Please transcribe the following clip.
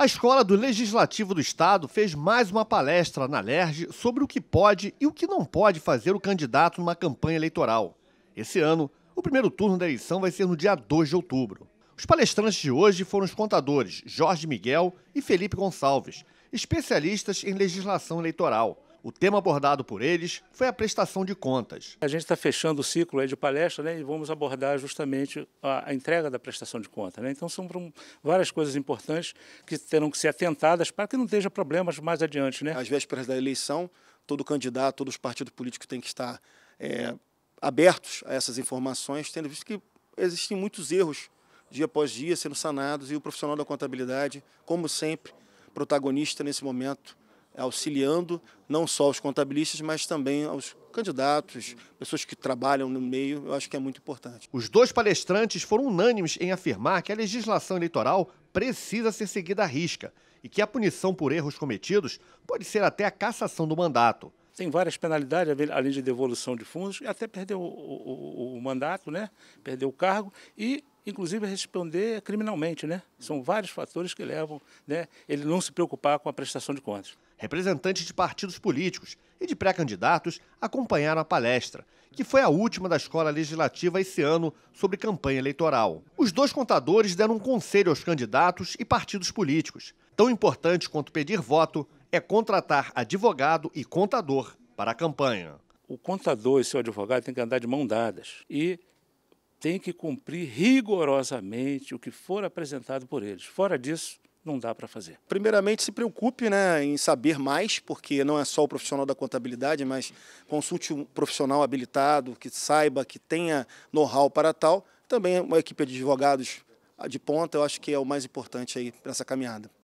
A Escola do Legislativo do Estado fez mais uma palestra na LERJ sobre o que pode e o que não pode fazer o candidato numa campanha eleitoral. Esse ano, o primeiro turno da eleição vai ser no dia 2 de outubro. Os palestrantes de hoje foram os contadores Jorge Miguel e Felipe Gonçalves, especialistas em legislação eleitoral. O tema abordado por eles foi a prestação de contas. A gente está fechando o ciclo de palestra né, e vamos abordar justamente a, a entrega da prestação de contas. Né? Então, são várias coisas importantes que terão que ser atentadas para que não tenha problemas mais adiante. Né? Às vésperas da eleição, todo candidato, todos os partidos políticos têm que estar é, abertos a essas informações, tendo visto que existem muitos erros dia após dia sendo sanados e o profissional da contabilidade, como sempre, protagonista nesse momento auxiliando não só os contabilistas, mas também aos candidatos, pessoas que trabalham no meio, eu acho que é muito importante. Os dois palestrantes foram unânimes em afirmar que a legislação eleitoral precisa ser seguida à risca e que a punição por erros cometidos pode ser até a cassação do mandato. Tem várias penalidades, além de devolução de fundos, até perder o, o, o mandato, né? perder o cargo e inclusive responder criminalmente, né? São vários fatores que levam, né, ele não se preocupar com a prestação de contas. Representantes de partidos políticos e de pré-candidatos acompanharam a palestra, que foi a última da escola legislativa esse ano sobre campanha eleitoral. Os dois contadores deram um conselho aos candidatos e partidos políticos. Tão importante quanto pedir voto é contratar advogado e contador para a campanha. O contador e seu advogado têm que andar de mão dadas e tem que cumprir rigorosamente o que for apresentado por eles. Fora disso, não dá para fazer. Primeiramente, se preocupe né, em saber mais, porque não é só o profissional da contabilidade, mas consulte um profissional habilitado que saiba, que tenha know-how para tal. Também uma equipe de advogados de ponta, eu acho que é o mais importante aí para essa caminhada.